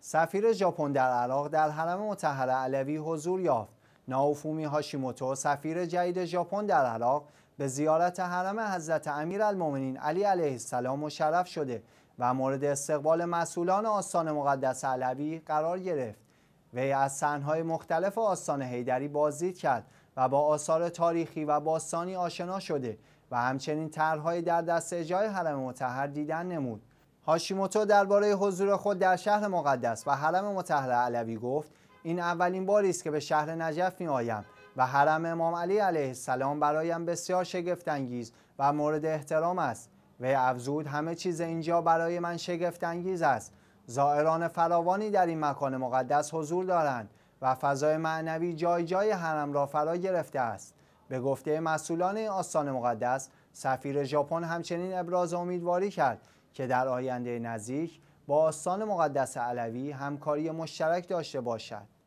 سفیر ژاپن در عراق در حرم مطهر علوی حضور یافت. ناوفومی هاشیموتو سفیر جدید ژاپن در عراق به زیارت حرم حضرت امیرالمؤمنین علی علیه السلام مشرف شده و مورد استقبال مسئولان آستان مقدس علوی قرار گرفت. وی از سنهای مختلف آستان هیدری بازدید کرد و با آثار تاریخی و باستانی آشنا شده و همچنین طرحهای در دست جای حرم مطهر دیدن نمود. هاشیموتو درباره حضور خود در شهر مقدس و حرم مطهر علوی گفت این اولین باری است که به شهر نجف می آیم و حرم امام علی علیه السلام برایم بسیار شگفتانگیز و مورد احترام است و افزود همه چیز اینجا برای من شگفتانگیز است زائران فراوانی در این مکان مقدس حضور دارند و فضای معنوی جای جای حرم را فرا گرفته است به گفته مسئولان این آستان مقدس سفیر ژاپن همچنین ابراز امیدواری کرد که در آینده نزدیک با آستان مقدس علوی همکاری مشترک داشته باشد